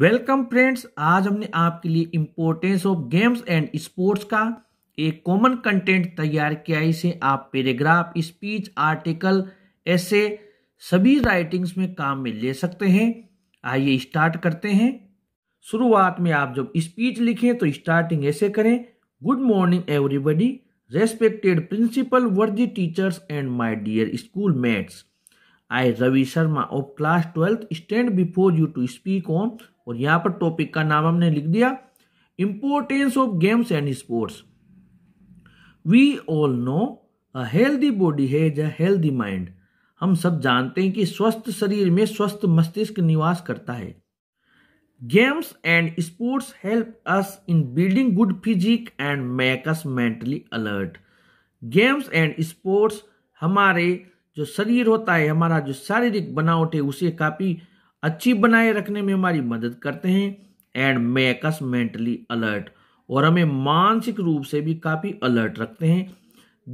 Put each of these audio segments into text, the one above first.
Welcome friends आज हमने आपके लिए importance of games and sports का एक कॉमन कंटेंट तैयार किया है इसे आप पैराग्राफ स्पीच आर्टिकल ऐसे सभी राइटिंग्स में काम में ले सकते हैं आइए स्टार्ट करते हैं शुरुआत में आप जब स्पीच लिखें तो स्टार्टिंग ऐसे करें good morning everybody respected principal worthy teachers and my dear schoolmates I Ravi Sharma of class twelfth stand before you to speak on और यहाँ पर टॉपिक का नाम हमने लिख दिया importance of games and sports we all know a healthy body has a healthy mind हम सब जानते हैं कि स्वस्थ शरीर में स्वस्थ मस्तिष्क निवास करता है games and sports help us in building good physique and make us mentally alert games and sports हमारे जो शरीर होता है हमारा जो शारीरिक बनावट है उसे काफ़ी अच्छी बनाए रखने में हमारी मदद करते हैं and make us mentally alert और हमें मानसिक रूप से भी काफ़ी अलर्ट रखते हैं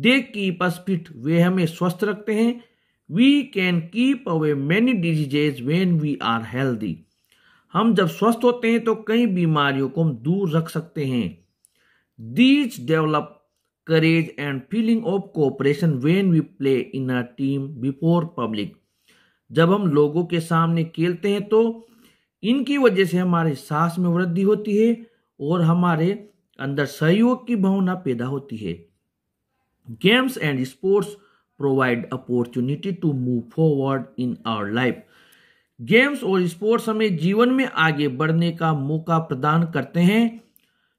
दे कीप अस फिट वे हमें स्वस्थ रखते हैं we can keep away many diseases when we are healthy हम जब स्वस्थ होते हैं तो कई बीमारियों को हम दूर रख सकते हैं these develop courage and feeling of cooperation when we play in a team before public जब हम लोगों के सामने खेलते हैं तो इनकी वजह से हमारे सांस में वृद्धि होती है और हमारे अंदर सहयोग की भावना पैदा होती है games and sports provide opportunity to move forward in our life games और स्पोर्ट्स हमें जीवन में आगे बढ़ने का मौका प्रदान करते हैं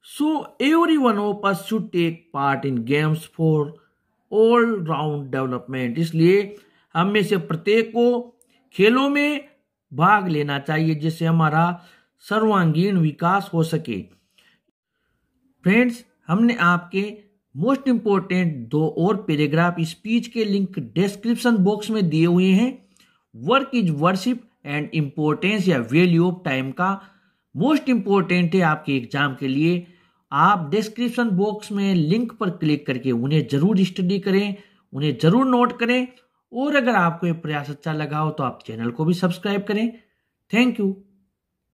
So everyone of us should take part in games for all round development. इसलिए हम में से प्रत्येक को खेलों में भाग लेना चाहिए जिससे हमारा सर्वांगीण विकास हो सके फ्रेंड्स हमने आपके मोस्ट इम्पोर्टेंट दो और पैराग्राफ स्पीच के लिंक डिस्क्रिप्शन बॉक्स में दिए हुए हैं work is worship and importance या वैल्यू ऑफ टाइम का मोस्ट इम्पोर्टेंट है आपके एग्जाम के लिए आप डिस्क्रिप्शन बॉक्स में लिंक पर क्लिक करके उन्हें जरूर स्टडी करें उन्हें जरूर नोट करें और अगर आपको ये प्रयास अच्छा लगा हो तो आप चैनल को भी सब्सक्राइब करें थैंक यू